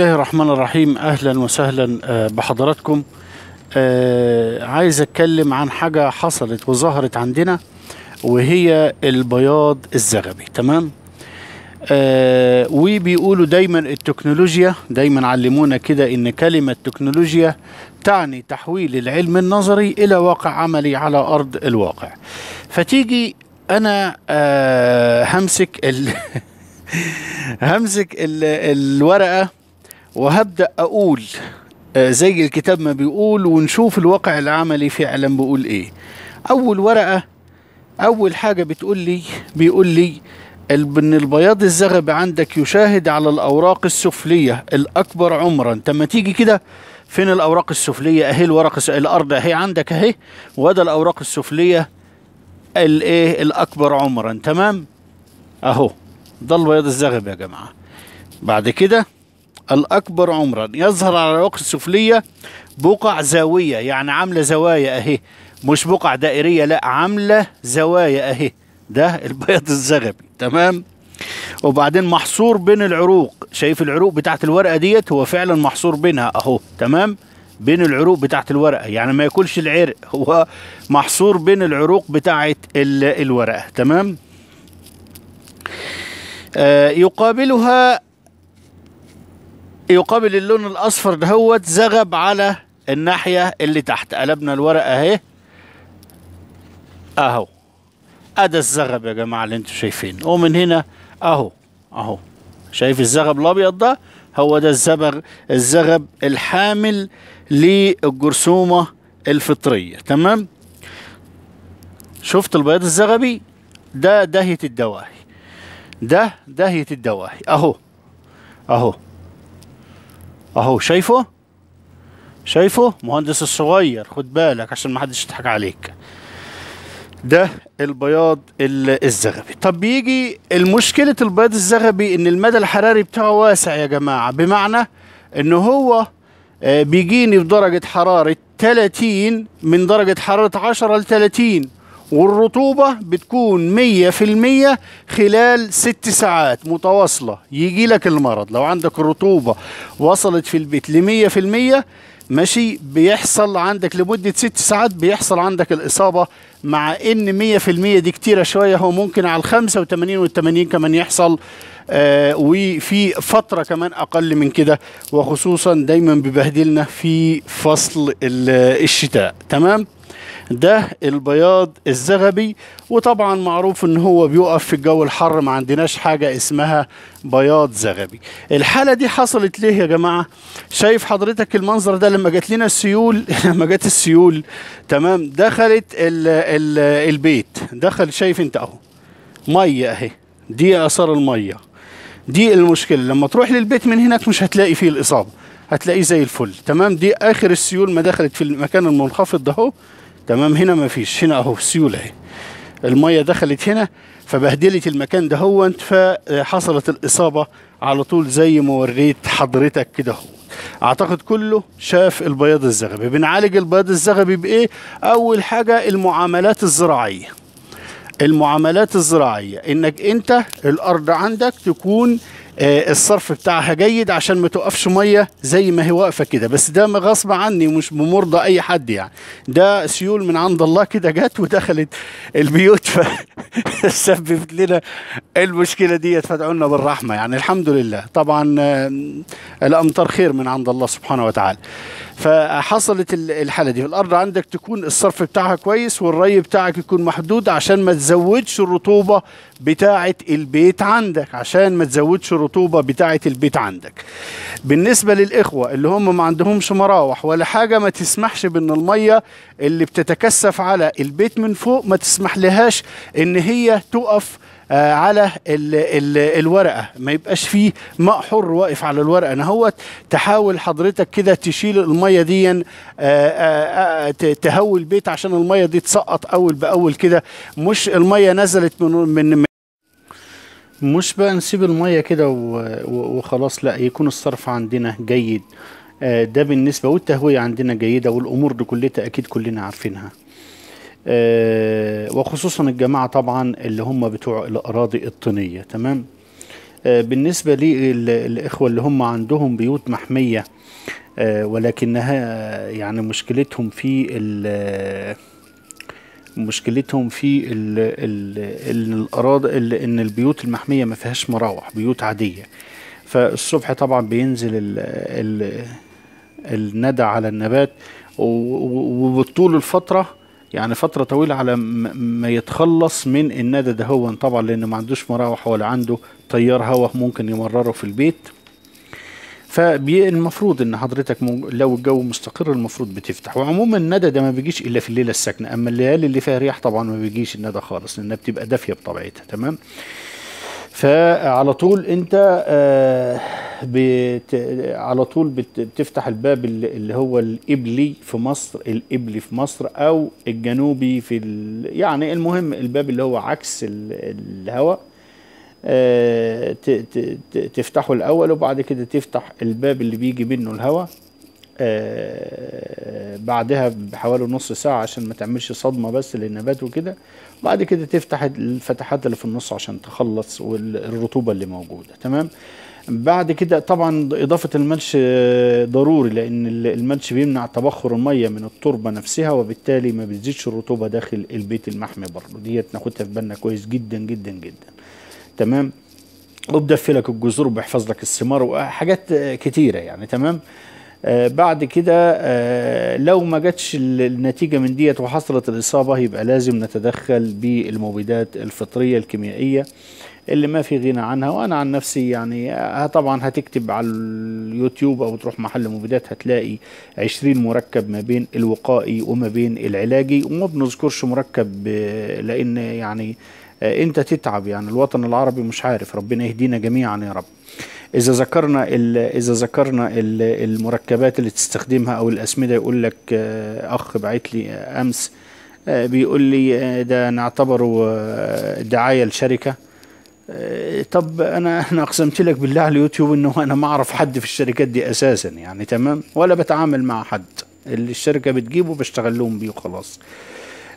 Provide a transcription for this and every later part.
الله الرحمن الرحيم اهلا وسهلا آه، بحضراتكم آه، عايز اتكلم عن حاجه حصلت وظهرت عندنا وهي البياض الزغبي تمام آه، وبيقولوا دايما التكنولوجيا دايما علمونا كده ان كلمة تكنولوجيا تعني تحويل العلم النظري الى واقع عملي على ارض الواقع فتيجي انا همسك ال همسك ال الورقة وهبدأ أقول آه، زي الكتاب ما بيقول ونشوف الواقع العملي فعلا بيقول إيه أول ورقة أول حاجة بتقول لي بيقول لي ان البياض الزغب عندك يشاهد على الاوراق السفليه الاكبر عمرا لما تيجي كده فين الاوراق السفليه اهي الورق الارض اهي عندك اهي وده الاوراق السفليه الايه الاكبر عمرا تمام اهو ده البياض الزغب يا جماعه بعد كده الأكبر عمرا يظهر على العروق السفلية بقع زاوية يعني عاملة زوايا أهي مش بقع دائرية لا عاملة زوايا أهي ده البيض الزغبي تمام وبعدين محصور بين العروق شايف العروق بتاعت الورقة ديت هو فعلا محصور بينها أهو تمام بين العروق بتاعت الورقة يعني ما ياكلش العرق هو محصور بين العروق بتاعت الورقة تمام آه يقابلها يقابل اللون الاصفر دهوت زغب على الناحيه اللي تحت قلبنا الورقه اهي اهو ادا الزغب يا جماعه اللي انتوا شايفين ومن هنا اهو اهو شايف الزغب الابيض ده هو ده الزبغ الزغب الحامل للجرثومه الفطريه تمام شفت البياض الزغبي ده دهيه الدواهي ده دهيه الدواهي اهو اهو اهو شايفه شايفه مهندس الصغير خد بالك عشان ما حدش يضحك عليك ده البياض الزغبي طب بيجي المشكلة البياض الزغبي ان المدى الحراري بتاعه واسع يا جماعة بمعنى ان هو آه، بيجيني في درجة حرارة 30 من درجة حرارة 10 ل 30 والرطوبة بتكون مية في المية خلال ست ساعات متواصلة يجي لك المرض لو عندك الرطوبة وصلت في البيت لمية في المية ماشي بيحصل عندك لمدة ست ساعات بيحصل عندك الإصابة مع إن مية في المية دي كتيرة شوية هو ممكن على الخمسة وال 80 كمان يحصل آه وفي فترة كمان أقل من كده وخصوصا دايما بيبهدلنا في فصل الشتاء تمام ده البياض الزغبي وطبعا معروف ان هو بيقف في الجو الحر ما عندناش حاجه اسمها بياض زغبي الحاله دي حصلت ليه يا جماعه شايف حضرتك المنظر ده لما جات لنا السيول لما جت السيول تمام دخلت الـ الـ البيت دخل شايف انت اهو ميه اهي دي اثار الميه دي المشكله لما تروح للبيت من هناك مش هتلاقي فيه الاصابه هتلاقيه زي الفل تمام دي اخر السيول ما دخلت في المكان المنخفض ده تمام هنا ما فيش هنا اهو سيوله اهي الميه دخلت هنا فبهدلت المكان ده هو فحصلت الاصابه على طول زي ما وريت حضرتك كده هو اعتقد كله شاف البياض الزغبي بنعالج البياض الزغبي بايه اول حاجه المعاملات الزراعيه المعاملات الزراعيه انك انت الارض عندك تكون آه، الصرف بتاعها جيد عشان ما توقفش ميه زي ما هي واقفه كده بس ده غصب عني مش بمرضى اي حد يعني ده سيول من عند الله كده جت ودخلت البيوت فسببت لنا المشكله ديت فادعوا لنا بالرحمه يعني الحمد لله طبعا آه، الامطار خير من عند الله سبحانه وتعالى فحصلت الحاله دي الارض عندك تكون الصرف بتاعها كويس والري بتاعك يكون محدود عشان ما تزودش الرطوبه بتاعه البيت عندك عشان ما تزودش الرطوبه بتاعه البيت عندك بالنسبه للاخوه اللي هم ما عندهمش مراوح ولا حاجه ما تسمحش بان الميه اللي بتتكثف على البيت من فوق ما تسمح لهاش ان هي تقف آه، على الـ الـ الورقه ما يبقاش فيه ماء حر واقف على الورقه انا هو تحاول حضرتك كده تشيل الميه دي آه، آه، تهوي البيت عشان الميه دي تسقط اول باول كده مش الميه نزلت من من مش بقى نسيب المية كده وخلاص لا يكون الصرف عندنا جيد آه، ده بالنسبة والتهوية عندنا جيدة والأمور دي كلها أكيد كلنا عارفينها آه، وخصوصا الجماعة طبعا اللي هم بتوع الأراضي الطينية تمام آه، بالنسبة للإخوة اللي هم عندهم بيوت محمية ولكنها يعني مشكلتهم في مشكلتهم في الـ الـ الاراضي ان البيوت المحميه ما فيهاش مراوح بيوت عاديه فالصبح طبعا بينزل الـ الـ الندى على النبات وبطول الفتره يعني فتره طويله على ما يتخلص من الندى ده هو طبعا لانه ما عندوش مراوح ولا عنده تيار هواء ممكن يمرره في البيت فالمفروض ان حضرتك لو الجو مستقر المفروض بتفتح وعموما الندى ده ما بيجيش الا في الليله الساكنه اما الليالي اللي فيها رياح طبعا ما بيجيش الندى خالص لانها بتبقى دافيه بطبيعتها تمام فعلى طول انت آه، بت على طول بت بتفتح الباب اللي هو القبلي في مصر القبلي في مصر او الجنوبي في يعني المهم الباب اللي هو عكس الهواء آه، تفتحه الاول وبعد كده تفتح الباب اللي بيجي منه الهواء آه، بعدها بحوالي نص ساعة عشان ما تعملش صدمة بس للنبات وكده بعد كده تفتح الفتحات اللي في النص عشان تخلص والرطوبة اللي موجودة تمام بعد كده طبعا إضافة الملش آه، ضروري لأن الملش بيمنع تبخر المية من التربة نفسها وبالتالي ما بتزيدش الرطوبة داخل البيت المحمي برضه ديت ناخدها في بالنا كويس جدا جدا جدا تمام وبدفي لك الجذور وبيحفظ لك الثمار وحاجات كتيره يعني تمام آه بعد كده آه لو ما جاتش النتيجه من ديت وحصلت الاصابه يبقى لازم نتدخل بالمبيدات الفطريه الكيميائيه اللي ما في غنى عنها وانا عن نفسي يعني آه، طبعا هتكتب على اليوتيوب او تروح محل مبيدات هتلاقي 20 مركب ما بين الوقائي وما بين العلاجي وما بنذكرش مركب آه، لان يعني آه، انت تتعب يعني الوطن العربي مش عارف ربنا يهدينا جميعا يا رب اذا ذكرنا اذا ذكرنا المركبات اللي تستخدمها او الاسمده يقول لك آه، اخ بعت لي امس آه، بيقول لي ده نعتبره دعايه لشركه طب انا انا اقسمت لك بالله على اليوتيوب انه انا ما اعرف حد في الشركات دي اساسا يعني تمام ولا بتعامل مع حد اللي الشركه بتجيبه بشتغل لهم بيه وخلاص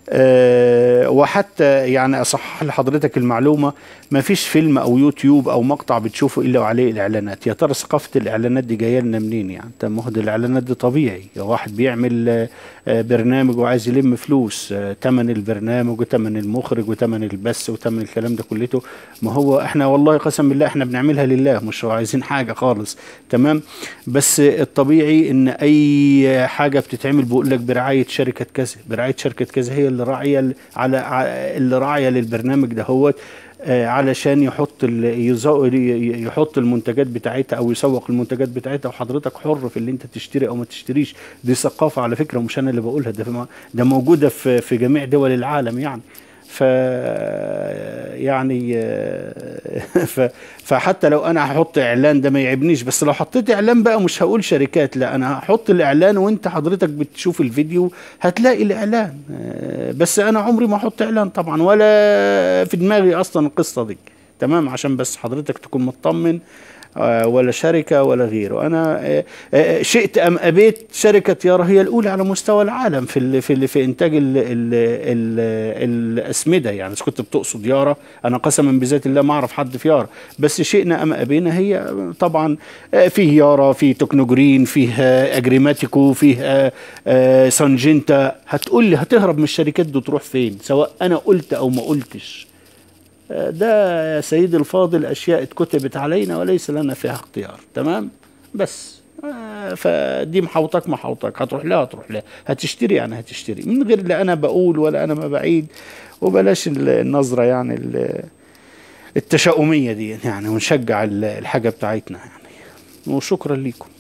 آه، وحتى يعني اصحح لحضرتك المعلومه ما فيش فيلم او يوتيوب او مقطع بتشوفه الا وعليه الاعلانات يا ترى ثقافه الاعلانات دي جايه لنا منين يعني تم مهد الاعلانات دي طبيعي يا واحد بيعمل آه، آه، برنامج وعايز يلم فلوس تمن البرنامج وتمن المخرج وتمن البث وتمن الكلام ده كلته ما هو احنا والله قسم بالله احنا بنعملها لله مش عايزين حاجه خالص تمام بس الطبيعي ان اي حاجه بتتعمل بيقول لك برعايه شركه كذا برعايه شركه كذا هي اللي راعيه على اللي راعيه للبرنامج دهوت آه، علشان يحط يحط المنتجات بتاعتها او يسوق المنتجات بتاعتها وحضرتك حر في اللي انت تشتري او ما تشتريش دي ثقافه على فكره مش انا اللي بقولها ده ده موجوده في في جميع دول العالم يعني ف يعني آه، ف فحتى لو انا هحط اعلان ده ما يعبنيش بس لو حطيت اعلان بقى مش هقول شركات لا انا هحط الاعلان وانت حضرتك بتشوف الفيديو هتلاقي الاعلان آه، بس انا عمري ما احط اعلان طبعا ولا في دماغي اصلا القصه دي تمام عشان بس حضرتك تكون مطمن آه، ولا شركة ولا غيره أنا آه، آه، شئت أم أبيت شركة يارا هي الأولى على مستوى العالم في في في إنتاج الـ الـ الـ الأسمدة يعني إذا كنت بتقصد يارا أنا قسما بذات الله ما أعرف حد في يارا بس شئنا أم أبينا هي طبعا فيه يارا فيه تكنوجرين فيه أجريماتيكو فيه سانجنتا هتقول لي هتهرب من الشركات دي تروح فين سواء أنا قلت أو ما قلتش ده يا سيدي الفاضل أشياء اتكتبت علينا وليس لنا فيها اختيار تمام بس آه، فدي محوطك محوطك هتروح لها هتروح لها هتشتري يعني هتشتري من غير لا انا بقول ولا انا ما بعيد وبلاش النظره يعني التشاؤميه دي يعني ونشجع الحاجه بتاعتنا يعني وشكرا لكم